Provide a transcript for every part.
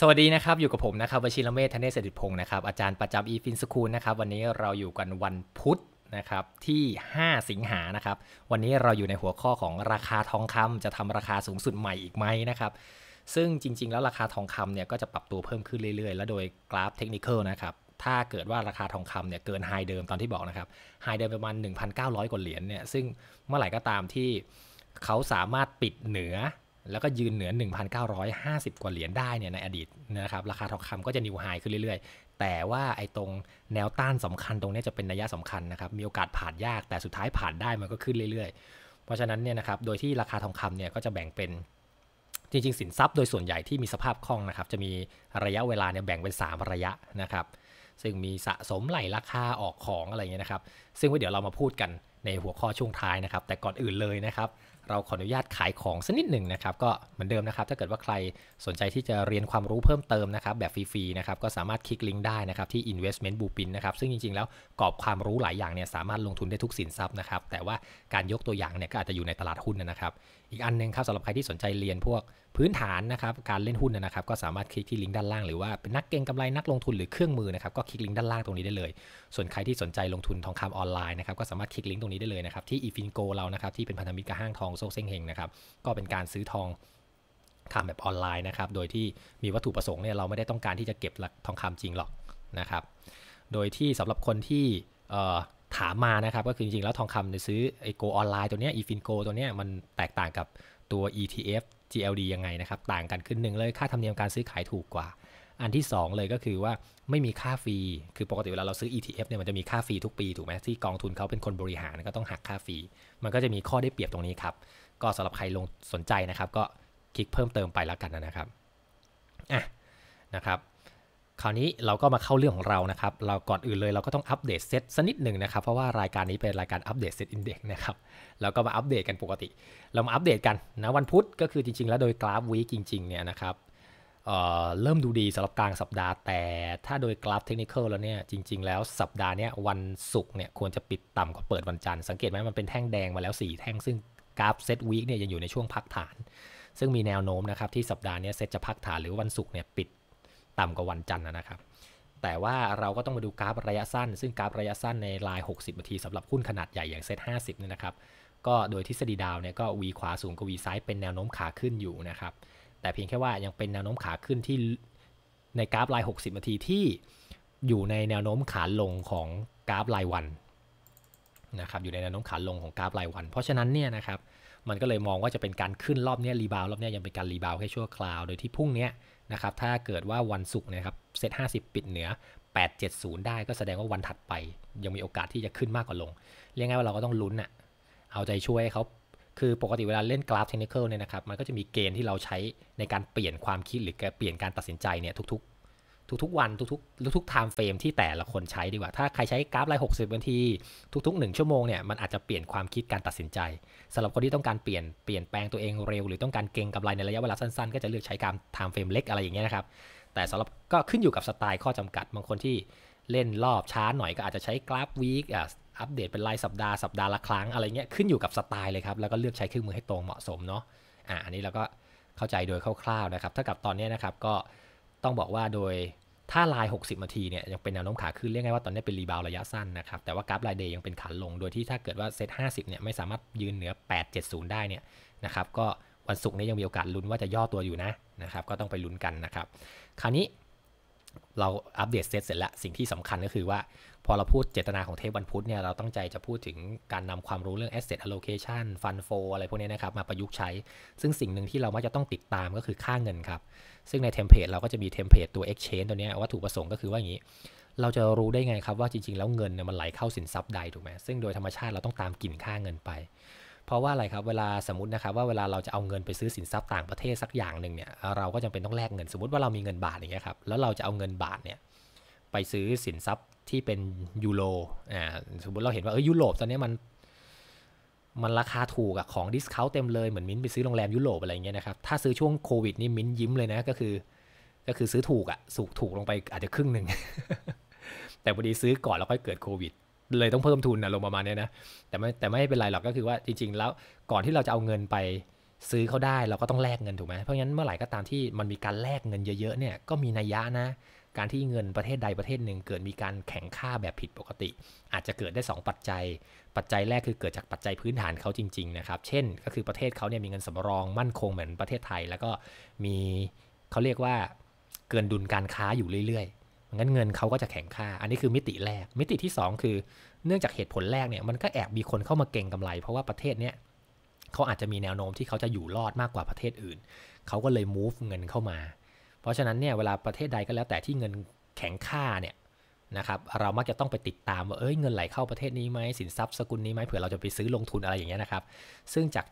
สวัสดีนะครับ อยู่กับผมนะครับวชิรเมธเนศเสดิพงศ์นะครับอาจารย์ประจำอีฟินสคูลนะครับวันนี้เราอยู่กันวันพุธนะครับที่ 5 สิงหานะครับวันนี้เราอยู่ในหัวข้อของราคาทองคำจะทำราคาสูงสุดใหม่อีกไหมนะครับซึ่งจริงๆ แล้วราคาทองคำเนี่ยก็จะปรับตัวเพิ่มขึ้นเรื่อย ๆ และโดยกราฟเทคนิคนะครับถ้าเกิดว่าราคาทองคำเนี่ยเกินไฮเดิมตอนที่บอกนะครับไฮเดิมประมาณ 1,900 กว่าเหรียญเนี่ยซึ่งเมื่อไหร่ก็ตามที่เขาสามารถปิดเหนือแล้วก็ยืนเหนือ 1,950 กว่าเหรียญได้เนี่ยในอดีตนะครับ ราคาทองคำก็จะนิวไฮขึ้นเรื่อยๆ แต่ว่าไอ้ตรงแนวต้านสำคัญตรงนี้จะเป็นนัยสำคัญนะครับ มีโอกาสผ่านยากแต่สุดท้ายผ่านได้มันก็ขึ้นเรื่อยๆ เพราะฉะนั้นเนี่ยนะครับ โดยที่ราคาทองคำเนี่ยก็จะแบ่งเป็นจริง ๆ สินทรัพย์โดยส่วนใหญ่ที่มีสภาพคล่องนะครับ จะมีระยะเวลาเนี่ยแบ่งเป็น 3 ระยะนะครับ ซึ่งมีสะสมไหลราคาออกของอะไรเงี้ยนะครับ ซึ่งเดี๋ยวเรามาพูดกันในหัวข้อช่วงท้ายนะครับ แต่ก่อนอื่นเลยนะครับเราขออนุญาตขายของสักนิดหนึ่งนะครับ ก็เหมือนเดิมนะครับ ถ้าเกิดว่าใครสนใจที่จะเรียนความรู้เพิ่มเติมนะครับ แบบฟรีๆนะครับก็สามารถคลิกลิงก์ได้นะครับที่ investment blueprint นะครับซึ่งจริงๆแล้วกรอบความรู้หลายอย่างเนี่ยสามารถลงทุนได้ทุกสินทรัพย์นะครับ แต่ว่าการยกตัวอย่างเนี่ยก็อาจจะอยู่ในตลาดหุ้นนะครับ อีกอันนึงครับสำหรับใครที่สนใจเรียนพวกพื้นฐานนะครับการเล่นหุ้นนะครับ ก็สามารถคลิกที่ลิงก์ด้านล่าง หรือว่าเป็นนักเก็งกำไรนักลงทุนหรือเครื่องมือนะครับก็คลิกลิงก์ด้านล่างตรงนี้ได้เลยส่วนใครที่สนใจลงทุนทองคำออนไลน์นะครับ ก็สามารถคลิกลิงก์ตรงนี้ได้เลยนะครับที่อีฟินโกเรานะครับที่เป็นพันธมิตรกับห้างทองโซเซ็งเฮงนะครับก็เป็นการซื้อทองคำแบบออนไลน์นะครับโดยที่มีวัตถุประสงค์เนี่ยเราไม่ได้ต้องการที่จะเก็บทองคำจริงหรอกนะครับ โดยที่สำหรับคนที่ถามมานะครับก็คือจริงๆแล้วทองคำในซื้อไอโกออนไลน์ตัวเนี้ยอีฟินโกตัวเนี้ยมันแตกต่างกับตัว ETF GLD ยังไงนะครับต่างกันขึ้นหนึ่งเลยค่าธรรมเนียมการซื้อขายถูกกว่าอันที่ 2 เลยก็คือว่าไม่มีค่าฟรี คือปกติเวลาเราซื้อ ETF เนี่ยมันจะมีค่าฟรีทุกปีถูกไหมที่กองทุนเขาเป็นคนบริหารก็ต้องหักค่าฟรี มันก็จะมีข้อได้เปรียบตรงนี้ครับ ก็สำหรับใครลงสนใจนะครับ ก็คลิกเพิ่มเติมไปแล้วกันนะครับอ่ะนะครับ คราวนี้เราก็มาเข้าเรื่องของเรานะครับ เราก่อนอื่นเลยเราก็ต้องอัปเดตเซตสักนิดหนึ่งนะครับเพราะว่ารายการนี้เป็นรายการอัปเดตเซตอินเด็กนะครับเราก็มาอัปเดตกันปกติ เรามาอัปเดตกันนะวันพุธก็คือจริงๆ แล้วโดยกราฟวีคจริงๆเนี่ยนะครับเริ่มดูดีสำหรับกลางสัปดาห์ แต่ถ้าโดยกราฟเทคนิคแล้วเนี่ยจริงๆ แล้วสัปดาห์นี้วันศุกร์เนี่ยควรจะปิดต่ำกว่าเปิดวันจันทร์สังเกตไหมมันเป็นแท่งแดงมาแล้ว 4 แท่งซึ่ง กราฟเซตวีคเนี่ยยังอยู่ในช่วงพักฐาน ซึ่งมีแนวโน้มนะครับที่สัปดาห์นี้เซตจะพักฐานหรือวันศุกร์เนี่ยปิดต่ำกว่าวันจันทร์นะครับ แต่ว่าเราก็ต้องมาดูกราฟระยะสั้น ซึ่งกราฟระยะสั้นในลาย60นาทีสำหรับหุ้นขนาดใหญ่อย่างเซต50เนี่ยนะครับ ก็โดยทฤษฎีดาวเนี่ยก็วีขวาสูงกว่าวีซ้ายเป็นแนวโน้มขาขึ้นอยู่นะครับแต่เพียงแค่ว่ายังเป็นแนวโน้มขาขึ้นที่ในกราฟลาย60นาทีที่อยู่ในแนวโน้มขาลงของกราฟลายวันนะครับอยู่ในแนวโน้มขาลงของกราฟลายวัน เพราะฉะนั้นเนี่ยนะครับมันก็เลยมองว่าจะเป็นการขึ้นรอบนี้รีบาวรอบนี้ยังเป็นการรีบาวแค่ชั่วคราวโดยที่พุ่งเนี้ยนะครับถ้าเกิดว่าวันศุกร์นะครับเซ็ตห้ปิดเหนือ 870 ได้ก็แสดงว่าวันถัดไป ยังมีโอกาสที่จะขึ้นมากกว่าลง เรียกง่ายว่าเราก็ต้องลุ้นอะเอาใจช่วยเขาคือปกติเวลาเล่นกราฟเทคนิคเนี่ยนะครับมันก็จะมีเกณฑ์ที่เราใช้ในการเปลี่ยนความคิดหรือเปลี่ยนการตัดสินใจเนี่ยทุกๆ ทุก ๆ วันทุกๆทุกๆไทม์เฟรมที่แต่ละคนใช้ดีกว่าถ้าใครใช้กราฟรายหกสิบนาทีทุกๆ1ชั่วโมงเนี่ยมันอาจจะเปลี่ยนความคิดการตัดสินใจสำหรับคนที่ต้องการเปลี่ยนเปลี่ยนแปลงตัวเองเร็วหรือต้องการเก่งกำไรในระยะเวลาสั้นๆก็จะเลือกใช้การไทม์เฟรมเล็กอะไรอย่างเงี้ยนะครับแต่สำหรับก็ขึ้นอยู่กับสไตล์ข้อจำกัดบางคนที่เล่นรอบช้าหน่อยก็อาจจะใช้กราฟวีคอ่ะอัปเดตเป็นรายสัปดาห์สัปดาห์ละครั้งอะไรเงี้ยขึ้นอยู่กับสไตล์เลยครับแล้วก็เลือกใช้เครื่องมือให้ตรงเหมาะสมเนาะอ่าอันนี้เราก็เข้าใจโดยคร่าวๆนะครับถ้ากับตอนนี้นะครับก็ต้องบอกว่าโดยถ้าลาย60นาทีเนี่ยยังเป็นแนวโน้มขาขึ้นเรียกง่ายว่าตอนนี้เป็นรีบาวระยะสั้นนะครับแต่ว่ากราฟรายเดย์ยังเป็นขาลงโดยที่ถ้าเกิดว่าเซต50เนี่ยไม่สามารถยืนเหนือ 870 ได้เนี่ยนะครับก็วันศุกร์นี้ยังมีโอกาสลุ้นว่าจะย่อตัวอยู่นะนะครับก็ต้องไปลุ้นกันนะครับคราวนี้เราอัปเดตเซตเสร็จแล้ว สิ่งที่สำคัญก็คือว่า พอเราพูดเจตนาของเทปวันพุธเนี่ย เราตั้งใจจะพูดถึงการนำความรู้เรื่อง asset allocation fund flow อะไรพวกนี้นะครับ มาประยุกต์ใช้ ซึ่งสิ่งหนึ่งที่เรามักจะต้องติดตามก็คือค่าเงินครับ ซึ่งในเทมเพลตเราก็จะมีเทมเพลตตัว exchange ตัวนี้วัตถุประสงค์ก็คือว่าอย่างนี้ เราจะรู้ได้ไงครับ ว่าจริงๆแล้วเงินเนี่ยมันไหลเข้าสินทรัพย์ใดถูกไหมซึ่งโดยธรรมชาติเราต้องตามกลิ่นค่าเงินไปเพราะว่าอะไรครับเวลาสมมตินะครับว่าเวลา เราจะเอาเงินไปซื้อสินทรัพย์ต่างประเทศสักอย่างหนึ่งเนี่ยเราก็จำเป็นต้องแลกเงินสมมติว่าเรามีเงินบาทอย่างเงี้ยครับแล้วเราจะเอาเงินบาทเนี่ยไปซื้อสินทรัพย์ที่เป็นยูโรอ่าสมมติเราเห็นว่าเออยุโรปตอนนี้มันมันราคาถูกอะของดิสคาวเต็มเลยเหมือนมิ้นไปซื้อโรงแรมยุโรปอะไรเงี้ยนะครับถ้าซื้อช่วงโควิดนี่มิ้นยิ้มเลยนะก็คือก็คือซื้อถูกอะสูกถูกลงไปอาจจะครึ่งหนึ่งแต่พอดีซื้อก่อนแล้วค่อยเกิดโควิดเลยต้องเพิ่มทุนนะลงประมาณนี้นะ แต่ไม่ แต่ไม่เป็นไรหรอก ก็คือว่าจริง ๆ แล้วก่อนที่เราจะเอาเงินไปซื้อเขาได้ เราก็ต้องแลกเงินถูกไหมเพราะงั้นเมื่อไหร่ก็ตามที่มันมีการแลกเงินเยอะๆเนี่ย ก็มีนัยยะนะ การที่เงินประเทศใดประเทศหนึ่งเกิดมีการแข่งข้าแบบผิดปกติ อาจจะเกิดได้2ปัจจัย ปัจจัยแรกคือเกิดจากปัจจัยพื้นฐานเขาจริงๆนะครับ เช่น ก็คือประเทศเขาเนี่ยมีเงินสำรองมั่นคงเหมือนประเทศไทยแล้วก็มีเขาเรียกว่าเกินดุลการค้าอยู่เรื่อยงั้นเงินเขาก็จะแข็งค่า อันนี้คือมิติแรก มิติที่ 2 คือ เนื่องจากเหตุผลแรกเนี่ย มันก็แอบมีคนเข้ามาเก่งกำไร เพราะว่าประเทศเนี้ยเขาอาจจะมีแนวโน้มที่เขาจะอยู่รอดมากกว่าประเทศอื่น เขาก็เลย move เงินเข้ามา เพราะฉะนั้นเนี่ยเวลาประเทศใดก็แล้วแต่ที่เงินแข็งค่าเนี่ยนะครับ เรามักจะต้องไปติดตามว่าเอ้ยเงินไหลเข้าประเทศนี้ไหมสินทรัพย์สกุลนี้ไหมเผื่อเราจะไปซื้อลงทุนอะไรอย่างเงี้ยนะครับ ซึ่งจาก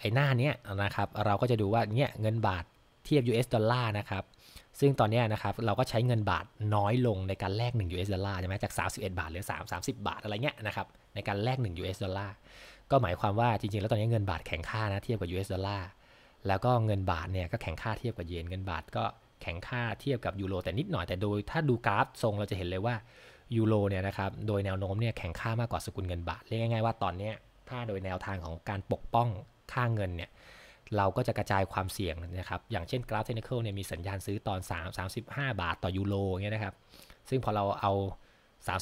ไอ้หน้าเนี้ยนะครับ เราก็จะดูว่าเนี่ยเงินบาทเทียบ US ดอลลาร์นะครับซึ่งตอนนี้นะครับเราก็ใช้เงินบาทน้อยลงในการแลก1 US ดอลลาร์ใช่ไหมจาก 31 บาทเหลือ3 30 บาทอะไรเงี้ยนะครับในการแลก1 US ดอลลาร์ก็หมายความว่าจริงๆ แล้วตอนนี้เงินบาทแข็งค่านะเทียบกับ US ดอลลาร์แล้วก็เงินบาทเนี่ยก็แข็งค่าเทียบกับเยนเงินบาทก็แข็งค่าเทียบกับยูโรแต่นิดหน่อยแต่โดยถ้าดูกราฟทรงเราจะเห็นเลยว่ายูโรเนี่ยนะครับโดยแนวโน้มเนี่ยแข็งค่ามากกว่าสกุลเงินบาทเรียกง่ายๆว่าตอนนี้ถ้าโดยแนวทางของการปกป้องค่าเงินเนี่ยเราก็จะกระจายความเสี่ยงนะครับ อย่างเช่นกราฟเทคนิคเนี่ยมีสัญญาณซื้อตอน 3 35 บาทต่อยูโรเงี้ยนะครับ ซึ่งพอเราเอา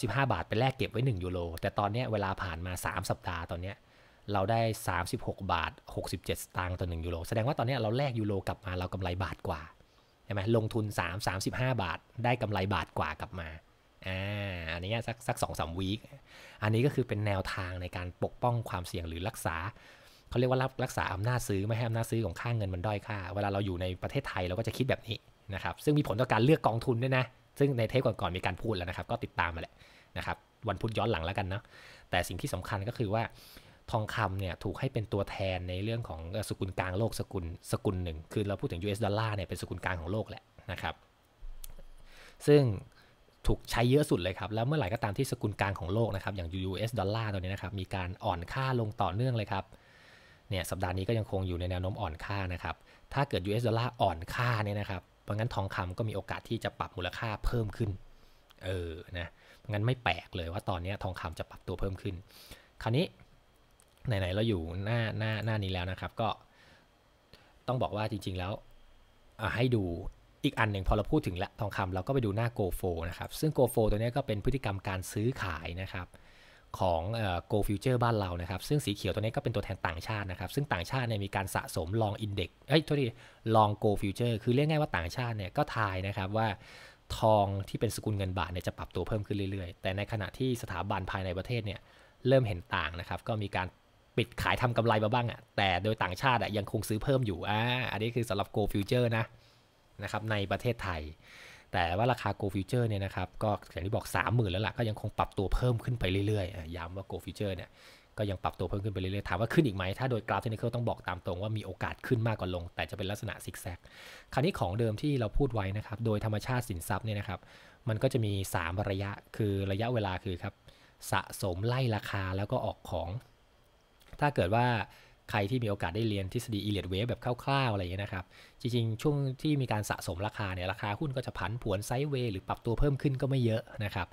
35 บาทไปแลกเก็บไว้1ยูโร แต่ตอนนี้เวลาผ่านมา 3 สัปดาห์ตอนนี้ เราได้ 36 บาท 67 สตางค์ต่อ1ยูโร แสดงว่าตอนนี้เราแลกยูโรกลับมาเรากำไรบาทกว่า ใช่ไหมลงทุน 3 35 บาทได้กำไรบาทกว่ากลับมาอ่าอันนี้สักสักสองสามวีคอันนี้ก็คือเป็นแนวทางในการปกป้องความเสี่ยงหรือรักษาเขาเรียกว่ารับรักษาอำนาจซื้อ ไม่ให้อำนาจซื้อของค่างเงินมันด้อยค่า เวลาเราอยู่ในประเทศไทย เราก็จะคิดแบบนี้นะครับ ซึ่งมีผลต่อการเลือกกองทุนด้วยนะ ซึ่งในเทปก่อนๆมีการพูดแล้วนะครับ ก็ติดตามมาแหละนะครับ วันพุธย้อนหลังแล้วกันนะแต่สิ่งที่สำคัญก็คือว่าทองคำเนี่ยถูกให้เป็นตัวแทนในเรื่องของสกุลกลางโลกสกุล สกุลหนึ่ง คือเราพูดถึง US ดอลลาร์เนี่ยเป็นสกุลกลางของโลกแหละนะครับ ซึ่งถูกใช้เยอะสุดเลยครับ แล้วเมื่อไหร่ก็ตามที่สกุลกลางของโลกนะครับอย่าง US ดอลลาร์ตัวนี้นะครับมีการอ่อนค่าลงต่อเนื่องเลยครับเนี่ยสัปดาห์นี้ก็ยังคงอยู่ในแนวโน้มอ่อนค่านะครับ ถ้าเกิด US ดอลลาร์อ่อนค่าเนี่ยนะครับเพราะงั้นทองคำก็มีโอกาสที่จะปรับมูลค่าเพิ่มขึ้น เออ นะเพราะงั้นไม่แปลกเลยว่าตอนนี้ทองคำจะปรับตัวเพิ่มขึ้น คราวนี้ไหนๆเราอยู่หน้าหน้าหน้านี้แล้วนะครับ ก็ ต้องบอกว่าจริง ๆแล้วให้ดูอีกอันหนึ่งพอเราพูดถึงละทองคำเราก็ไปดูหน้าโกโฟนะครับ ซึ่งโกโฟตัวนี้ก็เป็นพฤติกรรมการซื้อขายนะครับของโกลฟิวเจอร์บ้านเรานะครับ ซึ่งสีเขียวตัวนี้ก็เป็นตัวแทนต่างชาตินะครับ ซึ่งต่างชาติเนี่ยมีการสะสมลองอินเด็กซ์เอ้ยโทษทีลองโกลฟิวเจอร์คือเรียกง่ายว่าต่างชาติเนี่ย ก็ทายนะครับว่าทองที่เป็นสกุลเงินบาทเนี่ยจะปรับตัวเพิ่มขึ้นเรื่อยๆ แต่ในขณะที่สถาบันภายในประเทศเนี่ย เริ่มเห็นต่างนะครับ ก็มีการปิดขายทำกำไรมาบ้างอะ่ะแต่โดยต่างชาติอ่ะยังคงซื้อเพิ่มอยู่อ่าอันนี้คือสำหรับโกลฟิวเจอร์นะนะครับในประเทศไทยแต่ว่าราคา Go Future เนี่ยนะครับ ก็อย่างที่บอก30,000แล้วล่ะ ก็ยังคงปรับตัวเพิ่มขึ้นไปเรื่อยๆ ย้ำว่า Go Future เนี่ย ก็ยังปรับตัวเพิ่มขึ้นไปเรื่อยๆ ถามว่าขึ้นอีกไหม ถ้าโดยกราฟเทคนิคต้องบอกตามตรงว่ามีโอกาสขึ้นมากกว่าลง แต่จะเป็นลักษณะซิกแซก คราวนี้ของเดิมที่เราพูดไว้นะครับ โดยธรรมชาติสินทรัพย์เนี่ยนะครับ มันก็จะมี 3 ระยะ คือระยะเวลาคือครับสะสมไล่ราคาแล้วก็ออกของ ถ้าเกิดว่าใครที่มีโอกาสได้เรียนทฤษฎีอีเลียดเวฟแบบคร่าวๆ อะไรอย่างนี้นะครับ จริง ๆ ช่วงที่มีการสะสมราคาเนี่ย ราคาหุ้นก็จะผันผวนไซด์เวย์หรือปรับตัวเพิ่มขึ้นก็ไม่เยอะนะครับ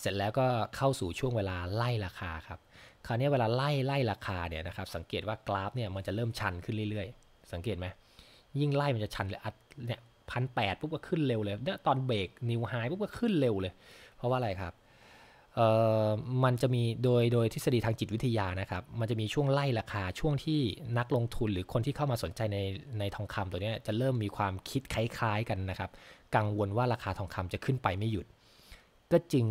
เสร็จแล้วก็เข้าสู่ช่วงเวลาไล่ราคา ครับ คราวนี้เวลาไล่ไล่ราคาเนี่ยนะครับ สังเกตว่ากราฟเนี่ยมันจะเริ่มชันขึ้นเรื่อยๆ สังเกตไหมยิ่งไล่มันจะชันเลยอัดเนี่ยพันแปดปุ๊บก็ขึ้นเร็วเลยตอนเบรกนิวไฮปุ๊บก็ขึ้นเร็วเลย เพราะว่าอะไรครับเมันจะมีโดยโดยทฤษฎีทางจิตวิทยานะครับ มันจะมีช่วงไล่ราคาช่วงที่นักลงทุนหรือคนที่เข้ามาสนใจในในทองคำตัวนี้จะเริ่มมีความคิดคล้ายๆกันนะครับ กังวลว่าราคาทองคำจะขึ้นไปไม่หยุด ก็จึง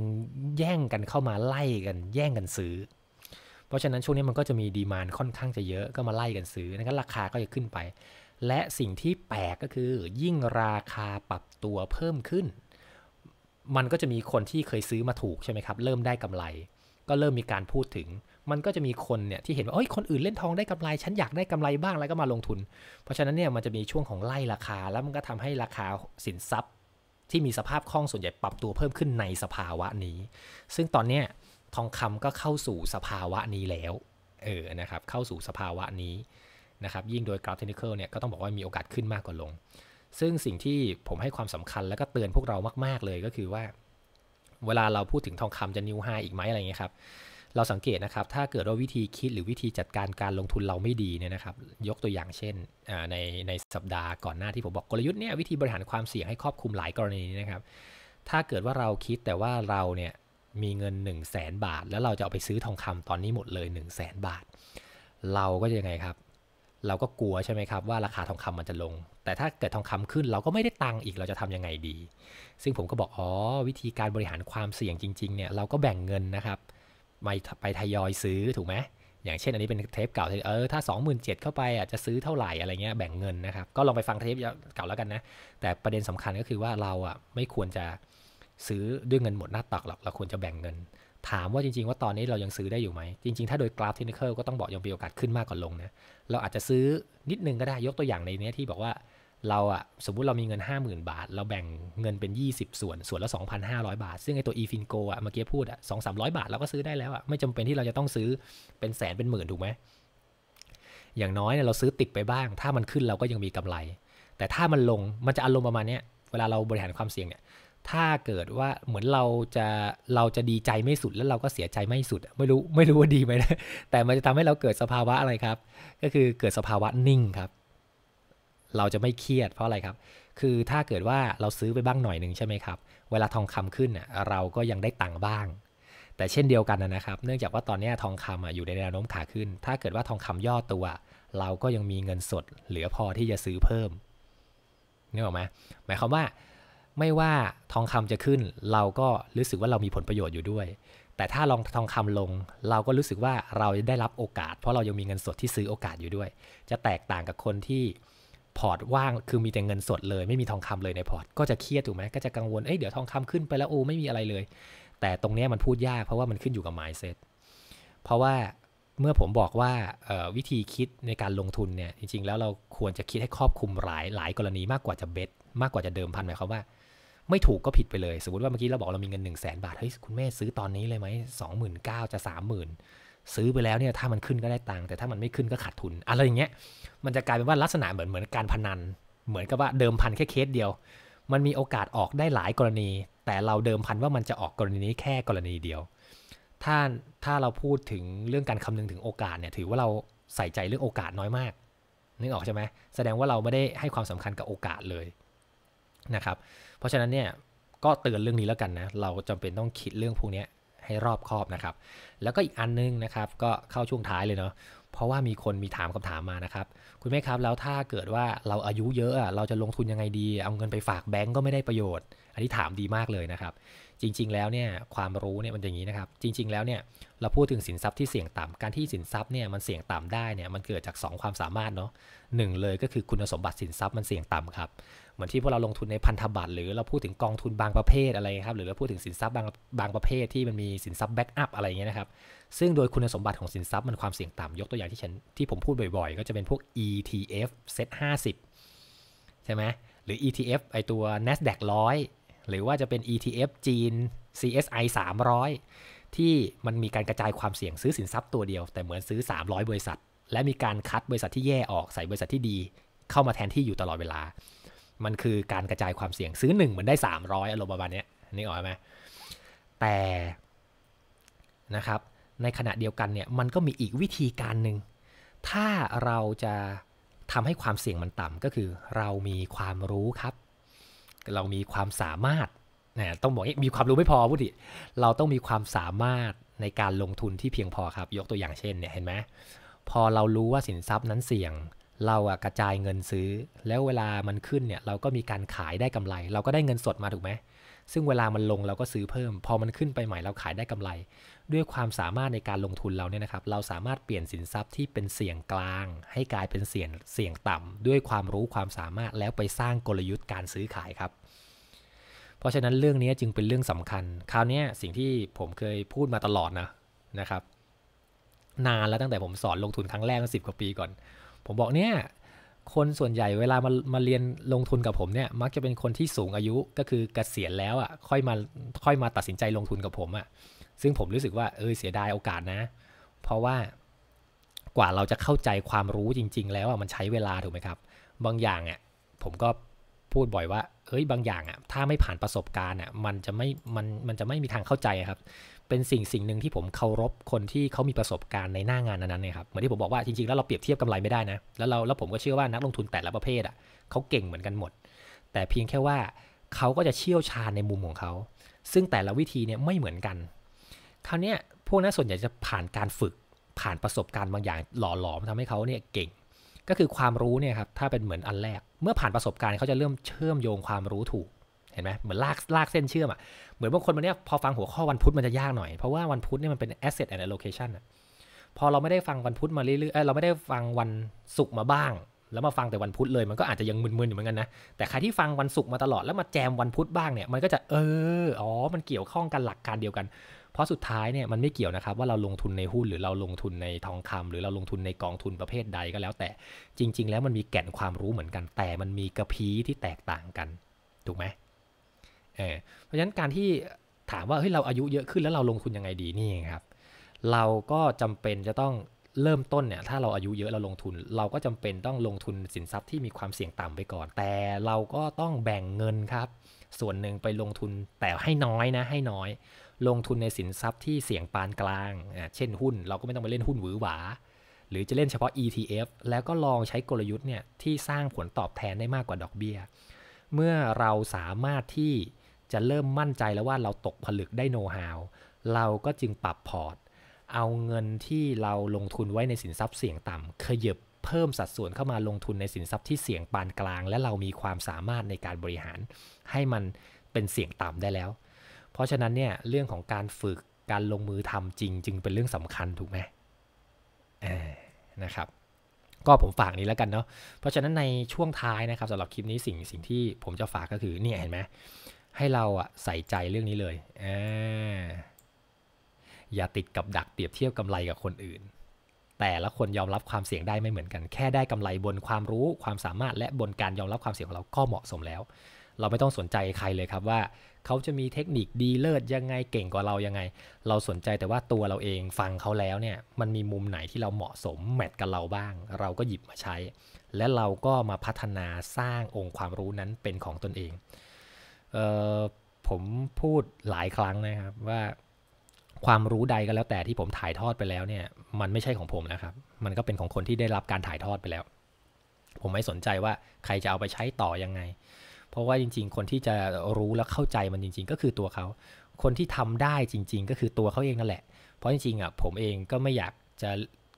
แย่งกันเข้ามาไล่กันแย่งกันซื้อ เพราะฉะนั้นช่วงนี้มันก็จะมีดีมานค่อนข้างจะเยอะก็มาไล่กันซื้อนั้นราคาก็จะขึ้นไป และสิ่งที่แปลกก็คือยิ่งราคาปรับตัวเพิ่มขึ้นมันก็จะมีคนที่เคยซื้อมาถูก ใช่ไหมครับ เริ่มได้กำไร ก็เริ่มมีการพูดถึง มันก็จะมีคนเนี่ยที่เห็นว่าเอ้ยคนอื่นเล่นทองได้กำไร ฉันอยากได้กำไรบ้าง แล้วก็มาลงทุน เพราะฉะนั้นเนี่ย มันจะมีช่วงของไล่ราคา แล้วมันก็ทำให้ราคาสินทรัพย์ ที่มีสภาพคล่องส่วนใหญ่ปรับตัวเพิ่มขึ้นในสภาวะนี้ ซึ่งตอนเนี้ยทองคำก็เข้าสู่สภาวะนี้แล้ว เออ นะครับ เข้าสู่สภาวะนี้นะครับ ยิ่งโดยกราฟเทคนิคเนี่ย ก็ต้องบอกว่ามีโอกาสขึ้นมากกว่าลงซึ่งสิ่งที่ผมให้ความสำคัญและก็เตือนพวกเรามากๆเลยก็คือว่า เวลาเราพูดถึงทองคำจะนิวไฮอีกไหมอะไรเงี้ยครับ เราสังเกตนะครับถ้าเกิดว่าวิธีคิดหรือวิธีจัดการการลงทุนเราไม่ดีเนี่ยนะครับ ยกตัวอย่างเช่นในในสัปดาห์ก่อนหน้าที่ผมบอกกลยุทธ์เนี่ยวิธีบริหารความเสี่ยงให้ครอบคลุมหลายกรณีนะครับถ้าเกิดว่าเราคิดแต่ว่าเราเนี่ยมีเงิน1 0 0 0 0แบาท แล้วเราจะเอาไปซื้อทองคำตอนนี้หมดเลย 1 0 0 0 0แบาท เราก็จะยังไงครับเราก็กลัวใช่ไหมครับว่าราคาทองคำมันจะลง แต่ถ้าเกิดทองคำขึ้นเราก็ไม่ได้ตังค์อีกเราจะทํำยังไงดี ซึ่งผมก็บอกอ๋อวิธีการบริหารความเสี่ยงจริงๆเนี่ยเราก็แบ่งเงินนะครับไปไปทยอยซื้อถูกไหมอย่างเช่นอันนี้เป็นเทปเก่าเออถ้า 27,000เข้าไปอ่ะจะซื้อเท่าไหร่อะไรเงี้ยแบ่งเงินนะครับก็ลองไปฟังเทปเก่าแล้วกันนะ แต่ประเด็นสำคัญก็คือว่าเราอ่ะไม่ควรจะซื้อด้วยเงินหมดหน้าตักหรอก เราควรจะแบ่งเงินถามว่าจริงๆ ว่าตอนนี้เรายังซื้อได้อยู่ไหม จริงๆถ้าโดยกราฟเทคนิคก็ต้องบอกยังมีโอกาสขึ้นมากกว่าลงนะเราอาจจะซื้อนิดนึงก็ได้ยกตัวอย่างในนี้ที่บอกว่าเราอะสมมุติเรามีเงิน 50,000 บาท เราแบ่งเงินเป็น 20 ส่วนส่วนละ2,500 บาท ซึ่งไอตัว eFingo อะเมื่อกี้พูดอะสองสามร้อยบาทเราก็ซื้อได้แล้วอะไม่จำเป็นที่เราจะต้องซื้อเป็นแสนเป็นหมื่นถูกไหมอย่างน้อยเนี่ยเราซื้อติดไปบ้าง ถ้ามันขึ้นเราก็ยังมีกำไร แต่ถ้ามันลงมันจะอารมณ์ประมาณนี้เวลาเราบริหารความเสี่ยงเนี่ยถ้าเกิดว่าเหมือนเราจะเราจะดีใจไม่สุดแล้วเราก็เสียใจไม่สุด ไม่รู้ไม่รู้ว่าดีไหมนะแต่มันจะทำให้เราเกิดสภาวะอะไรครับ ก็คือเกิดสภาวะนิ่งครับ เราจะไม่เครียดเพราะอะไรครับ คือถ้าเกิดว่าเราซื้อไปบ้างหน่อยหนึ่งใช่ไหมครับ เวลาทองคำขึ้นเราก็ยังได้ตังค์บ้าง แต่เช่นเดียวกันนะครับ เนื่องจากว่าตอนนี้ทองคำอยู่ในแนวโน้มขาขึ้น ถ้าเกิดว่าทองคำย่อตัวเราก็ยังมีเงินสด เหลือพอที่จะซื้อเพิ่มนึกออกไหมหมายความว่าไม่ว่าทองคำจะขึ้น เราก็รู้สึกว่าเรามีผลประโยชน์อยู่ด้วย แต่ถ้าลองทองคำลงเราก็รู้สึกว่าเราได้รับโอกาส เพราะเรายังมีเงินสดที่ซื้อโอกาสอยู่ด้วย จะแตกต่างกับคนที่พอร์ตว่างคือมีแต่เงินสดเลย ไม่มีทองคำเลยในพอร์ต ก็จะเครียดถูกไหมก็จะกังวลเอ้ยเดี๋ยวทองคำขึ้นไปแล้วโอ้ไม่มีอะไรเลย แต่ตรงนี้มันพูดยาก เพราะว่ามันขึ้นอยู่กับ m i n d s e ตเพราะว่าเมื่อผมบอกว่าวิธีคิดในการลงทุนเนี่ยจริงๆ แล้วเราควรจะคิดให้ครอบคลุมหลายหลายกรณีมากกว่าจะเบสมากกว่าจะเดิมพันหมายความว่าไม่ถูกก็ผิดไปเลย สมมติว่าเมื่อกี้เราบอกเรามีเงิน 1 0 0 0 0แบาท เฮ้ยคุณแม่ซื้อตอนนี้เลยไหมสองหมื่นเก้าจะสามหมื่นซื้อไปแล้วเนี่ยถ้ามันขึ้นก็ได้ตังค์แต่ถ้ามันไม่ขึ้นก็ขาดทุน อะไรอย่างเงี้ยมันจะกลายเป็นว่าลักษณะเหมือนเหมือนการพนัน เหมือนกับว่าเดิมพันแค่เคสเดียว มันมีโอกาสออกได้หลายกรณี แต่เราเดิมพันว่ามันจะออกกรณีนี้แค่กรณีเดียว ถ้าถ้าเราพูดถึงเรื่องการคำนึงถึงโอกาสเนี่ยถือว่าเราใส่ใจเรื่องโอกาสน้อยมากนึกออกใช่ไหมแสดงว่าเราไม่ได้ให้ความสำคัญกับโอกาสเลยนะครับเพราะฉะนั้นเนี่ย ก็เตือน เรื่องนี้แล้วกันนะ เราจำเป็นต้องคิดเรื่องพวกนี้ให้รอบคอบนะครับ แล้วก็อีกอันนึงนะครับก็เข้าช่วงท้ายเลยเนาะ เพราะว่ามีคนมีถามคำถามมานะครับ คุณแม่ครับ แล้วถ้าเกิดว่าเราอายุเยอะเราจะลงทุนยังไงดี เอาเงินไปฝากแบงก์ก็ไม่ได้ประโยชน์ อันนี้ถามดีมากเลยนะครับ จริงๆแล้วเนี่ยความรู้เนี่ยมันอย่างนี้นะครับ จริงๆแล้วเนี่ยเราพูดถึงสินทรัพย์ที่เสี่ยงต่ำการที่สินทรัพย์เนี่ยมันเสี่ยงต่ำได้เนี่ยมันเกิดจาก2ความสามารถเนาะหเลยก็คือคุณสมบัติสินทรัพย์มันเสี่ยงต่ำครับเหมือนที่พวกเราลงทุนในพันธบัตรหรือเราพูดถึงกองทุนบางประเภทอะไรครับหรือเราพูดถึงสินทรัพย์บางบางประเภทที่มันมีสินทรัพย์แบ็กอัพอะไรเงี้ยนะครับซึ่งโดยคุณสมบัติของสินทรัพย์มันความเสี่ยงต่ำยกตัวอย่างที่ฉันที่ผมพูดบ่อยๆ ก็จะเป็นพวก ETF Set ิบใช่ไหมหรือ ETF ไอตัว NASDAQ 100 หรือว่าจะเป็น ETF จีน CSI 300 ที่มันมีการกระจายความเสี่ยงซื้อสินทรัพย์ตัวเดียว แต่เหมือนซื้อ 300 บริษัท และมีการคัดบริษัทที่แย่ออกใส่บริษัทที่ดี เข้ามาแทนที่อยู่ตลอดเวลามันคือการกระจายความเสี่ยงซื้อหนึ่งเหมือนได้ 300อารมณ์ประมาณนี้นี่ออกไหมแต่นะครับในขณะเดียวกันเนี่ยมันก็มีอีกวิธีการหนึ่ง ถ้าเราจะทำให้ความเสี่ยงมันต่ำก็คือ เรามีความรู้ครับ เรามีความสามารถนะต้องบอกมีความรู้ไม่พอพูดดิเราต้องมีความสามารถในการลงทุนที่เพียงพอครับยกตัวอย่างเช่นเนี่ยเห็นไหมพอเรารู้ว่าสินทรัพย์นั้นเสี่ยงเราอะกระจายเงินซื้อ แล้วเวลามันขึ้นเนี่ยเราก็มีการขายได้กำไร เราก็ได้เงินสดมาถูกไหม ซึ่งเวลามันลงเราก็ซื้อเพิ่ม พอมันขึ้นไปใหม่เราขายได้กำไร ด้วยความสามารถในการลงทุนเราเนี่ยนะครับเราสามารถเปลี่ยนสินทรัพย์ที่เป็นเสี่ยงกลาง ให้กลายเป็นเสี่ยงเสี่ยงต่ำ ด้วยความรู้ความสามารถแล้วไปสร้างกลยุทธ์การซื้อขายครับ เพราะฉะนั้นเรื่องนี้จึงเป็นเรื่องสำคัญ คราวนี้สิ่งที่ผมเคยพูดมาตลอดนะนะครับนานแล้วตั้งแต่ผมสอนลงทุนครั้งแรกสิบกว่าปีก่อนผมบอกเนี่ยคนส่วนใหญ่เวลามามาเรียนลงทุนกับผม เนี่ย มักจะเป็นคนที่สูงอายุก็คือเกษียณแล้วอะ่ะค่อยมาค่อยมาตัดสินใจลงทุนกับผมอะ่ะซึ่งผมรู้สึกว่าเออเสียดายโอกาสนะ เพราะว่ากว่าเราจะเข้าใจความรู้จริง ๆ แล้วอะ่ะมันใช้เวลาถูกไหมครับ บางอย่างอะ่ะผมก็พูดบ่อยว่าเอ้ยบางอย่างอะ่ะ ถ้าไม่ผ่านประสบการณ์อะ่ะมันจะไม่มันมันจะไม่มีทางเข้าใจครับเป็นสิ่งสิ่งหนึ่งที่ผมเคารพคนที่เขามีประสบการณ์ในหน้างานนั้นๆเนี่ยครับเหมือนที่ผมบอกว่าจริงๆแล้วเราเปรียบเทียบกำไรไม่ได้นะแล้วเราแล้วผมก็เชื่อว่านักลงทุนแต่ละประเภทอ่ะเขาเก่งเหมือนกันหมด แต่เพียงแค่ว่าเขาก็จะเชี่ยวชาญในมุมของเขาซึ่งแต่ละวิธีเนี่ยไม่เหมือนกันคราวนี้พวกนั้นส่วนใหญ่จะผ่านการฝึกผ่านประสบการณ์บางอย่างหล่อหลอมทำให้เขาเนี่ยเก่งก็คือความรู้เนี่ยครับถ้าเป็นเหมือนอันแรก เมื่อผ่านประสบการณ์เขาจะเริ่มเชื่อมโยงความรู้ถูกห็นไหมเหมือนลากลากเส้นเชื่อมอะ่ะ เหมือนบางคนมันเนี้ยพอฟังหัวข้อวันพุธมันจะยากหน่อย เพราะว่าวันพุธเนี่ยมันเป็น asset and allocation อะพอเราไม่ได้ฟังวันพุธมาเรื่อยๆเเราไม่ได้ฟังวันศุกร์มาบ้าง แล้วมาฟังแต่วันพุธเลย มันก็อาจจะยังมึนๆอยู่เหมือนกันนะ แต่ใครที่ฟังวันศุกร์มาตลอดแล้วมาแจมวันพุธบ้างเนี่ย มันก็จะเออ อ๋อ มันเกี่ยวข้องกันหลักการเดียวกัน เพราะสุดท้ายเนี่ยมันไม่เกี่ยวนะครับว่าเราลงทุนในหุ้นหรือเราลงทุนในทองคำ หรือเราลงทุนในกองทุนประเภทใดก็แล้วแต่ จริง ๆ แล้วมันมีแก่นความรู้เหมือนกัน แต่มันมีกระพี้ที่แตกต่างกันถูกไหมเพราะฉะนั้นการที่ถามว่าเฮ้ยเราอายุเยอะขึ้นแล้วเราลงทุนยังไงดีนี่ครับเราก็จำเป็นจะต้องเริ่มต้นเนี่ยถ้าเราอายุเยอะเราลงทุน เราก็จำเป็นต้องลงทุนสินทรัพย์ที่มีความเสี่ยงต่ำไปก่อน แต่เราก็ต้องแบ่งเงินครับ ส่วนหนึ่งไปลงทุนแต่ให้น้อยนะให้น้อยลงทุนในสินทรัพย์ที่เสี่ยงปานกลางเช่นหุ้นเราก็ไม่ต้องไปเล่นหุ้นหวือหวา หรือจะเล่นเฉพาะ ETF แล้วก็ลองใช้กลยุทธ์เนี่ยที่สร้างผลตอบแทนได้มากกว่าดอกเบี้ย เมื่อเราสามารถที่จะเริ่มมั่นใจแล้วว่าเราตกผลึกได้โน้ตฮาว เราก็จึงปรับพอร์ต เอาเงินที่เราลงทุนไว้ในสินทรัพย์เสี่ยงต่ำขยับเพิ่มสัดส่วนเข้ามาลงทุนในสินทรัพย์ที่เสี่ยงปานกลาง และเรามีความสามารถในการบริหารให้มันเป็นเสี่ยงต่ำได้แล้ว เพราะฉะนั้นเนี่ยเรื่องของการฝึกการลงมือทำจริงจึงเป็นเรื่องสำคัญถูกไหมนะครับ ก็ผมฝากนี้แล้วกันเนาะเพราะฉะนั้นในช่วงท้ายนะครับสำหรับคลิปนี้สิ่งสิ่งที่ผมจะฝากก็คือเนี่ยเห็นไหมให้เราอะใส่ใจเรื่องนี้เลยออย่าติดกับดักเปรียบเทียบกำไรกับคนอื่น แต่ละคนยอมรับความเสี่ยงได้ไม่เหมือนกัน แค่ได้กำไรบนความรู้ ความสามารถ และบนการยอมรับความเสี่ยงของเราก็เหมาะสมแล้ว เราไม่ต้องสนใจใครเลยครับว่าเขาจะมีเทคนิคดีเลิศยังไงเก่งกว่าเรายังไง เราสนใจแต่ว่าตัวเราเองฟังเขาแล้วเนี่ยมันมีมุมไหนที่เราเหมาะสมแมทกับเราบ้าง เราก็หยิบมาใช้ และเราก็มาพัฒนาสร้างองค์ความรู้นั้นเป็นของตนเองผมพูดหลายครั้งนะครับว่าความรู้ใดก็แล้วแต่ที่ผมถ่ายทอดไปแล้วเนี่ย มันไม่ใช่ของผมนะครับ มันก็เป็นของคนที่ได้รับการถ่ายทอดไปแล้ว ผมไม่สนใจว่าใครจะเอาไปใช้ต่อยังไง เพราะว่าจริงๆคนที่จะรู้และเข้าใจมันจริงๆก็คือตัวเขาคนที่ทำได้จริงๆก็คือตัวเขาเองนั่นแหละ เพราะจริงๆอ่ะผมเองก็ไม่อยากจะ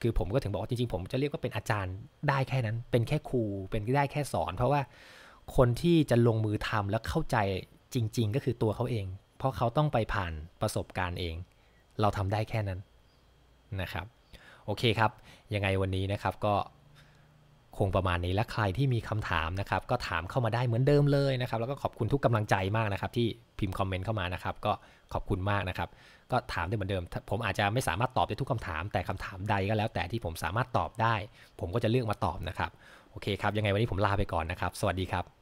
คือผมก็ถึงบอกว่าจริง ๆ ผมจะเรียกว่าเป็นอาจารย์ได้แค่นั้น เป็นแค่ครูเป็นได้แค่สอน เพราะว่าคนที่จะลงมือทำและเข้าใจจริง ๆ ก็คือตัวเขาเอง เพราะเขาต้องไปผ่านประสบการณ์เอง เราทำได้แค่นั้นนะครับ โอเคครับยังไงวันนี้นะครับก็คงประมาณนี้และใครที่มีคำถามนะครับ ก็ถามเข้ามาได้เหมือนเดิมเลยนะครับ แล้วก็ขอบคุณทุกกำลังใจมากนะครับ ที่พิมพ์คอมเมนต์เข้ามานะครับ ก็ขอบคุณมากนะครับ ก็ถามได้เหมือนเดิม ผมอาจจะไม่สามารถตอบได้ทุกคำถาม แต่คำถามใดก็แล้ว แต่ที่ผมสามารถตอบได้ ผมก็จะเลือกมาตอบนะครับโอเคครับ ยังไงวันนี้ผมลาไปก่อนนะครับ สวัสดีครับ